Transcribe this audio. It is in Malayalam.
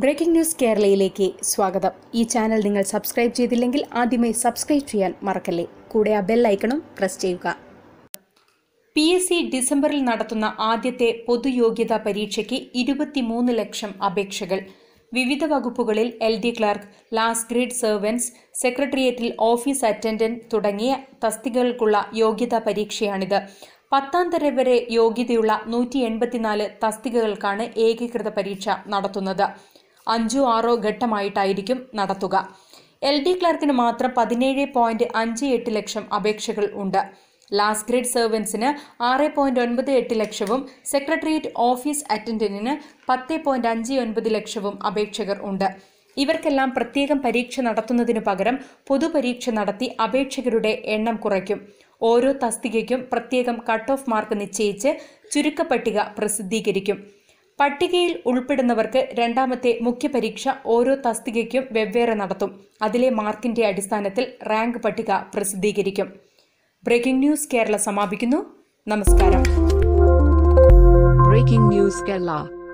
ബ്രേക്കിംഗ് ന്യൂസ് കേരളയിലേക്ക് സ്വാഗതം ഈ ചാനൽ നിങ്ങൾ സബ്സ്ക്രൈബ് ചെയ്തില്ലെങ്കിൽ ആദ്യമേ സബ്സ്ക്രൈബ് ചെയ്യാൻ മറക്കല്ലേ കൂടെ ആ ബെൽ ഐക്കണും പ്രസ് ചെയ്യുക പി എസ് സി ഡിസംബറിൽ നടത്തുന്ന ആദ്യത്തെ പൊതുയോഗ്യതാ പരീക്ഷയ്ക്ക് ഇരുപത്തിമൂന്ന് ലക്ഷം അപേക്ഷകൾ വിവിധ വകുപ്പുകളിൽ L D clerk last grade servants സെക്രട്ടേറിയറ്റിൽ ഓഫീസ് അറ്റൻഡന്റ് തുടങ്ങിയ തസ്തികകൾക്കുള്ള യോഗ്യതാ പരീക്ഷയാണിത് പത്താം തരം വരെ യോഗ്യതയുള്ള നൂറ്റി എൺപത്തിനാല് തസ്തികകൾക്കാണ് ഏകീകൃത പരീക്ഷ നടത്തുന്നത് അഞ്ചോ ആറോ ഘട്ടമായിട്ടായിരിക്കും നടത്തുക എൽ ഡി ക്ലർക്കിന് മാത്രം പതിനേഴ് പോയിന്റ് അഞ്ച് എട്ട് ലക്ഷം അപേക്ഷകൾ ഉണ്ട് ലാസ്റ്റ് ഗ്രേഡ് സെർവൻസിന് ആറ് പോയിന്റ് ഒൻപത് എട്ട് ലക്ഷവും സെക്രട്ടേറിയറ്റ് ഓഫീസ് അറ്റൻഡന്റിന് പത്ത് പോയിന്റ് അഞ്ച് ഒൻപത് ലക്ഷവും അപേക്ഷകർ ഉണ്ട് ഇവർക്കെല്ലാം പ്രത്യേകം പരീക്ഷ നടത്തുന്നതിനു പകരം പൊതുപരീക്ഷ നടത്തി അപേക്ഷകരുടെ എണ്ണം കുറയ്ക്കും ഓരോ തസ്തികയ്ക്കും പ്രത്യേകം കട്ട് ഓഫ് മാർക്ക് നിശ്ചയിച്ച് ചുരുക്കപ്പട്ടിക പ്രസിദ്ധീകരിക്കും പട്ടികയിൽ ഉൾപ്പെടുന്നവർക്ക് രണ്ടാമത്തെ മുഖ്യപരീക്ഷ ഓരോ തസ്തികയ്ക്കും വെവ്വേറെ നടത്തും അതിലെ മാർക്കിന്റെ അടിസ്ഥാനത്തിൽ റാങ്ക് പട്ടിക പ്രസിദ്ധീകരിക്കും ബ്രേക്കിംഗ് ന്യൂസ് കേരള സമാപിക്കുന്നു നമസ്കാരം ബ്രേക്കിംഗ് ന്യൂസ് കേരള